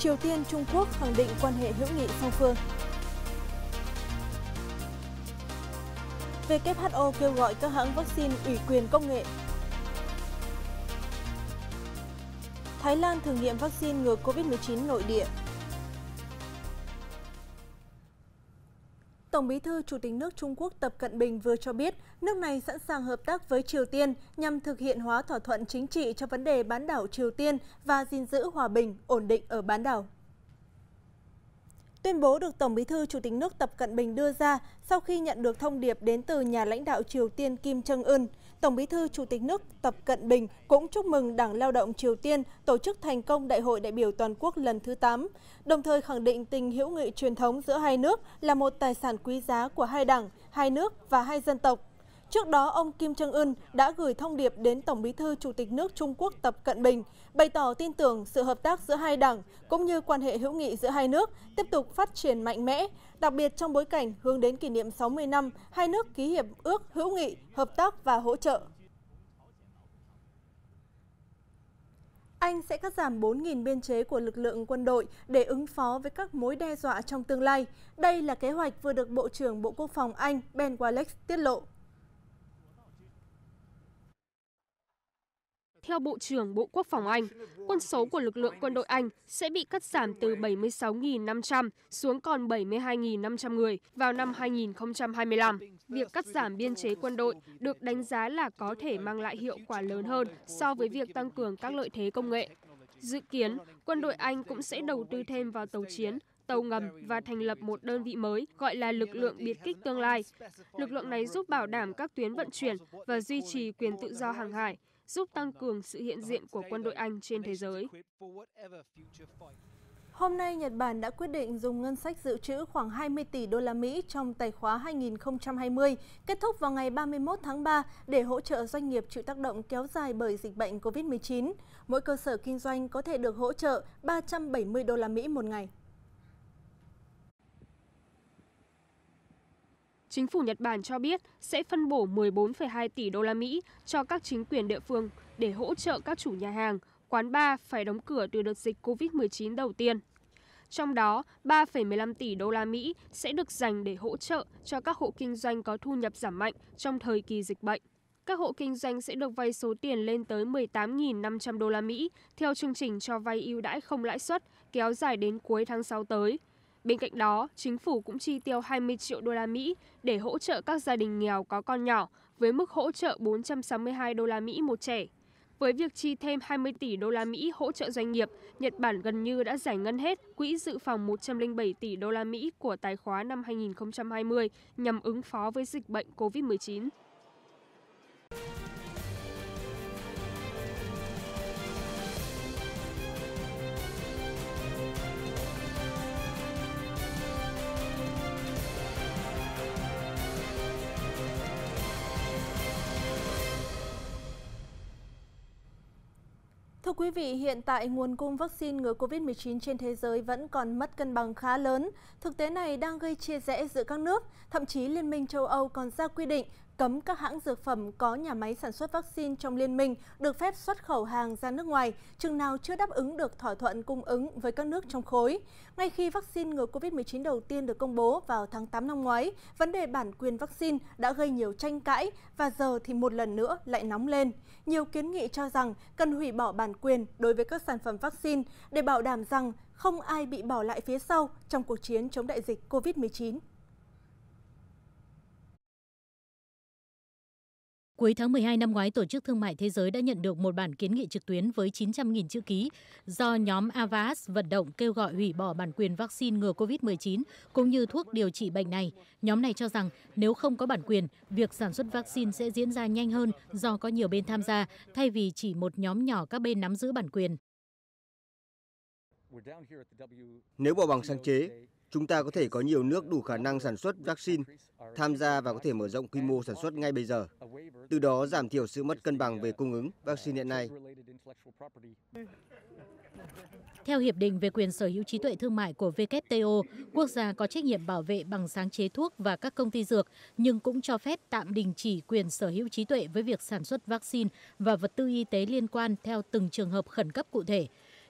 Triều Tiên Trung Quốc khẳng định quan hệ hữu nghị song phương. WHO kêu gọi các hãng vaccine ủy quyền công nghệ. Thái Lan thử nghiệm vaccine ngừa COVID-19 nội địa Tổng bí thư Chủ tịch nước Trung Quốc Tập Cận Bình vừa cho biết nước này sẵn sàng hợp tác với Triều Tiên nhằm thực hiện hóa thỏa thuận chính trị cho vấn đề bán đảo Triều Tiên và gìn giữ hòa bình, ổn định ở bán đảo. Tuyên bố được Tổng bí thư Chủ tịch nước Tập Cận Bình đưa ra sau khi nhận được thông điệp đến từ nhà lãnh đạo Triều Tiên Kim Jong-un – Tổng bí thư Chủ tịch nước Tập Cận Bình cũng chúc mừng Đảng Lao động Triều Tiên tổ chức thành công Đại hội đại biểu toàn quốc lần thứ 8, đồng thời khẳng định tình hữu nghị truyền thống giữa hai nước là một tài sản quý giá của hai đảng, hai nước và hai dân tộc Trước đó, ông Kim Trương Ưn đã gửi thông điệp đến Tổng bí thư Chủ tịch nước Trung Quốc Tập Cận Bình, bày tỏ tin tưởng sự hợp tác giữa hai đảng cũng như quan hệ hữu nghị giữa hai nước tiếp tục phát triển mạnh mẽ, đặc biệt trong bối cảnh hướng đến kỷ niệm 60 năm hai nước ký hiệp ước hữu nghị, hợp tác và hỗ trợ. Anh sẽ cắt giảm 4.000 biên chế của lực lượng quân đội để ứng phó với các mối đe dọa trong tương lai. Đây là kế hoạch vừa được Bộ trưởng Bộ Quốc phòng Anh Ben Wallace tiết lộ. Theo Bộ trưởng Bộ Quốc phòng Anh, quân số của lực lượng quân đội Anh sẽ bị cắt giảm từ 76.500 xuống còn 72.500 người vào năm 2025. Việc cắt giảm biên chế quân đội được đánh giá là có thể mang lại hiệu quả lớn hơn so với việc tăng cường các lợi thế công nghệ. Dự kiến, quân đội Anh cũng sẽ đầu tư thêm vào tàu chiến, tàu ngầm và thành lập một đơn vị mới gọi là lực lượng biệt kích tương lai. Lực lượng này giúp bảo đảm các tuyến vận chuyển và duy trì quyền tự do hàng hải, giúp tăng cường sự hiện diện của quân đội Anh trên thế giới. Hôm nay, Nhật Bản đã quyết định dùng ngân sách dự trữ khoảng 20 tỷ đô la Mỹ trong tài khóa 2020, kết thúc vào ngày 31 tháng 3 để hỗ trợ doanh nghiệp chịu tác động kéo dài bởi dịch bệnh COVID-19. Mỗi cơ sở kinh doanh có thể được hỗ trợ 370 đô la Mỹ một ngày. chính phủ Nhật Bản cho biết sẽ phân bổ 14,2 tỷ đô la Mỹ cho các chính quyền địa phương để hỗ trợ các chủ nhà hàng, quán bar phải đóng cửa từ đợt dịch COVID-19 đầu tiên. Trong đó, 3,15 tỷ đô la Mỹ sẽ được dành để hỗ trợ cho các hộ kinh doanh có thu nhập giảm mạnh trong thời kỳ dịch bệnh. Các hộ kinh doanh sẽ được vay số tiền lên tới 18.500 đô la Mỹ theo chương trình cho vay ưu đãi không lãi suất kéo dài đến cuối tháng 6 tới. Bên cạnh đó, chính phủ cũng chi tiêu 20 triệu đô la Mỹ để hỗ trợ các gia đình nghèo có con nhỏ với mức hỗ trợ 462 đô la Mỹ một trẻ. Với việc chi thêm 20 tỷ đô la Mỹ hỗ trợ doanh nghiệp, Nhật Bản gần như đã giải ngân hết quỹ dự phòng 107 tỷ đô la Mỹ của tài khoá năm 2020 nhằm ứng phó với dịch bệnh COVID-19. Thưa quý vị, hiện tại nguồn cung vaccine ngừa COVID-19 trên thế giới vẫn còn mất cân bằng khá lớn. Thực tế này đang gây chia rẽ giữa các nước, thậm chí Liên minh châu Âu còn ra quy định cấm các hãng dược phẩm có nhà máy sản xuất vaccine trong liên minh được phép xuất khẩu hàng ra nước ngoài, chừng nào chưa đáp ứng được thỏa thuận cung ứng với các nước trong khối. Ngay khi vaccine ngừa COVID-19 đầu tiên được công bố vào tháng 8 năm ngoái, vấn đề bản quyền vaccine đã gây nhiều tranh cãi và giờ thì một lần nữa lại nóng lên. Nhiều kiến nghị cho rằng cần hủy bỏ bản quyền đối với các sản phẩm vaccine để bảo đảm rằng không ai bị bỏ lại phía sau trong cuộc chiến chống đại dịch COVID-19. Cuối tháng 12 năm ngoái, Tổ chức Thương mại Thế giới đã nhận được một bản kiến nghị trực tuyến với 900.000 chữ ký do nhóm Avas vận động kêu gọi hủy bỏ bản quyền vaccine ngừa COVID-19 cũng như thuốc điều trị bệnh này. Nhóm này cho rằng nếu không có bản quyền, việc sản xuất vaccine sẽ diễn ra nhanh hơn do có nhiều bên tham gia thay vì chỉ một nhóm nhỏ các bên nắm giữ bản quyền. Nếu bỏ bằng sáng chế, Chúng ta có thể có nhiều nước đủ khả năng sản xuất vaccine, tham gia và có thể mở rộng quy mô sản xuất ngay bây giờ, từ đó giảm thiểu sự mất cân bằng về cung ứng vaccine hiện nay. Theo Hiệp định về quyền sở hữu trí tuệ thương mại của WTO, quốc gia có trách nhiệm bảo vệ bằng sáng chế thuốc và các công ty dược, nhưng cũng cho phép tạm đình chỉ quyền sở hữu trí tuệ với việc sản xuất vaccine và vật tư y tế liên quan theo từng trường hợp khẩn cấp cụ thể.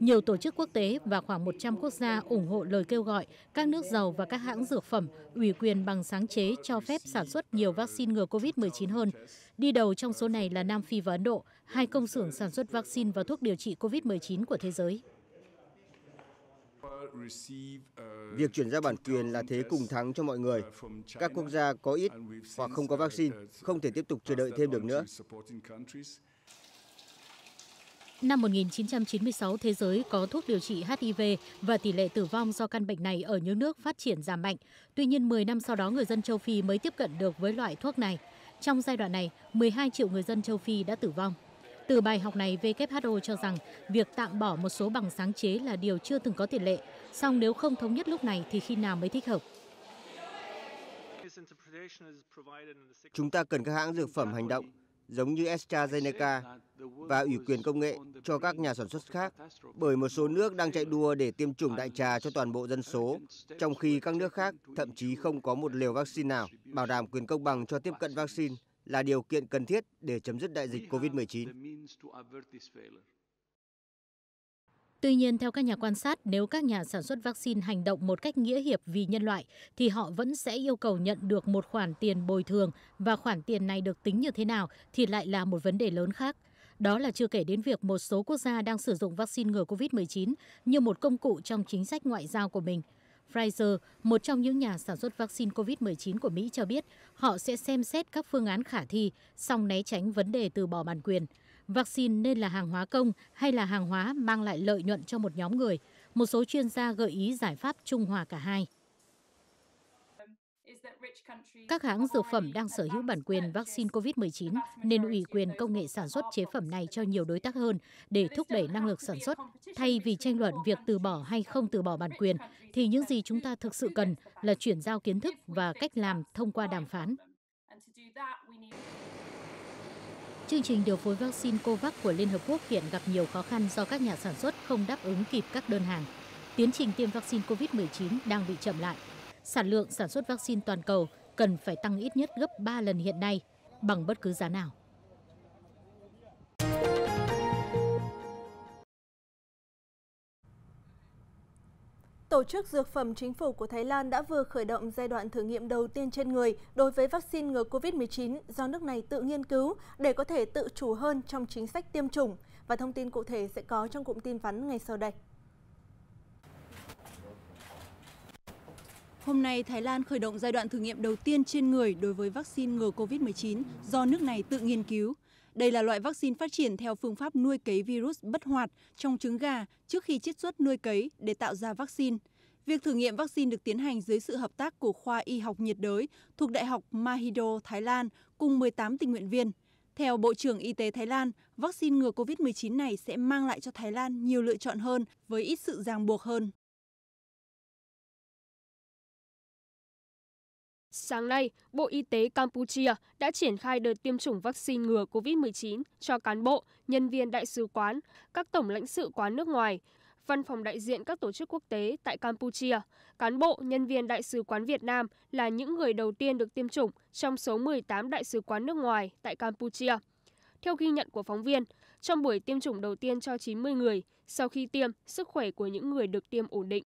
Nhiều tổ chức quốc tế và khoảng 100 quốc gia ủng hộ lời kêu gọi các nước giàu và các hãng dược phẩm ủy quyền bằng sáng chế cho phép sản xuất nhiều vaccine ngừa COVID-19 hơn. Đi đầu trong số này là Nam Phi và Ấn Độ, hai công xưởng sản xuất vaccine và thuốc điều trị COVID-19 của thế giới. Việc chuyển giao bản quyền là thế cùng thắng cho mọi người. Các quốc gia có ít hoặc không có vaccine không thể tiếp tục chờ đợi thêm được nữa. Năm 1996, thế giới có thuốc điều trị HIV và tỷ lệ tử vong do căn bệnh này ở những nước phát triển giảm mạnh. Tuy nhiên, 10 năm sau đó người dân châu Phi mới tiếp cận được với loại thuốc này. Trong giai đoạn này, 12 triệu người dân châu Phi đã tử vong. Từ bài học này, WHO cho rằng việc tạm bỏ một số bằng sáng chế là điều chưa từng có tiền lệ. Song nếu không thống nhất lúc này thì khi nào mới thích hợp? Chúng ta cần các hãng dược phẩm hành động giống như AstraZeneca và ủy quyền công nghệ cho các nhà sản xuất khác bởi một số nước đang chạy đua để tiêm chủng đại trà cho toàn bộ dân số, trong khi các nước khác thậm chí không có một liều vaccine nào. Bảo đảm quyền công bằng cho tiếp cận vaccine là điều kiện cần thiết để chấm dứt đại dịch COVID-19. Tuy nhiên, theo các nhà quan sát, nếu các nhà sản xuất vaccine hành động một cách nghĩa hiệp vì nhân loại, thì họ vẫn sẽ yêu cầu nhận được một khoản tiền bồi thường và khoản tiền này được tính như thế nào thì lại là một vấn đề lớn khác. Đó là chưa kể đến việc một số quốc gia đang sử dụng vaccine ngừa COVID-19 như một công cụ trong chính sách ngoại giao của mình. Pfizer, một trong những nhà sản xuất vaccine COVID-19 của Mỹ cho biết họ sẽ xem xét các phương án khả thi, song né tránh vấn đề từ bỏ bản quyền – vaccine nên là hàng hóa công hay là hàng hóa mang lại lợi nhuận cho một nhóm người. Một số chuyên gia gợi ý giải pháp trung hòa cả hai. Các hãng dược phẩm đang sở hữu bản quyền vaccine COVID-19 nên ủy quyền công nghệ sản xuất chế phẩm này cho nhiều đối tác hơn để thúc đẩy năng lực sản xuất. Thay vì tranh luận việc từ bỏ hay không từ bỏ bản quyền, thì những gì chúng ta thực sự cần là chuyển giao kiến thức và cách làm thông qua đàm phán. Chương trình điều phối vaccine COVAX của Liên Hợp Quốc hiện gặp nhiều khó khăn do các nhà sản xuất không đáp ứng kịp các đơn hàng. Tiến trình tiêm vaccine COVID-19 đang bị chậm lại. Sản lượng sản xuất vaccine toàn cầu cần phải tăng ít nhất gấp 3 lần hiện nay bằng bất cứ giá nào. Tổ chức Dược phẩm Chính phủ của Thái Lan đã vừa khởi động giai đoạn thử nghiệm đầu tiên trên người đối với vaccine ngừa COVID-19 do nước này tự nghiên cứu để có thể tự chủ hơn trong chính sách tiêm chủng. Và thông tin cụ thể sẽ có trong cụm tin vắn ngay sau đây. Hôm nay, Thái Lan khởi động giai đoạn thử nghiệm đầu tiên trên người đối với vaccine ngừa COVID-19 do nước này tự nghiên cứu. Đây là loại vaccine phát triển theo phương pháp nuôi cấy virus bất hoạt trong trứng gà trước khi chiết xuất nuôi cấy để tạo ra vaccine. Việc thử nghiệm vaccine được tiến hành dưới sự hợp tác của khoa y học nhiệt đới thuộc Đại học Mahido, Thái Lan cùng 18 tình nguyện viên. Theo Bộ trưởng Y tế Thái Lan, vaccine ngừa COVID-19 này sẽ mang lại cho Thái Lan nhiều lựa chọn hơn với ít sự ràng buộc hơn. sáng nay, Bộ Y tế Campuchia đã triển khai đợt tiêm chủng vaccine ngừa COVID-19 cho cán bộ, nhân viên đại sứ quán, các tổng lãnh sự quán nước ngoài, văn phòng đại diện các tổ chức quốc tế tại Campuchia. Cán bộ, nhân viên đại sứ quán Việt Nam là những người đầu tiên được tiêm chủng trong số 18 đại sứ quán nước ngoài tại Campuchia. Theo ghi nhận của phóng viên, trong buổi tiêm chủng đầu tiên cho 90 người, sau khi tiêm, sức khỏe của những người được tiêm ổn định.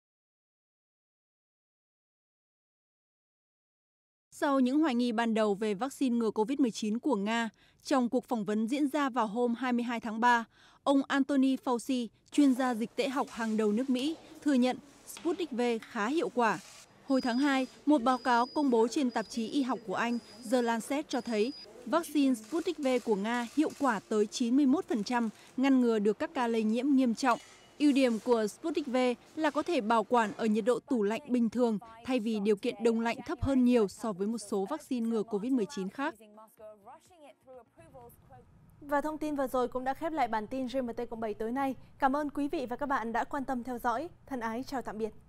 sau những hoài nghi ban đầu về vaccine ngừa COVID-19 của Nga, trong cuộc phỏng vấn diễn ra vào hôm 22 tháng 3, ông Anthony Fauci, chuyên gia dịch tễ học hàng đầu nước Mỹ, thừa nhận Sputnik V khá hiệu quả. Hồi tháng 2, một báo cáo công bố trên tạp chí y học của Anh, The Lancet cho thấy vaccine Sputnik V của Nga hiệu quả tới 91%, ngăn ngừa được các ca lây nhiễm nghiêm trọng Ưu điểm của Sputnik V là có thể bảo quản ở nhiệt độ tủ lạnh bình thường thay vì điều kiện đông lạnh thấp hơn nhiều so với một số vaccine ngừa COVID-19 khác. Và thông tin vừa rồi cũng đã khép lại bản tin GMT cộng 7 tối nay. Cảm ơn quý vị và các bạn đã quan tâm theo dõi. Thân ái chào tạm biệt.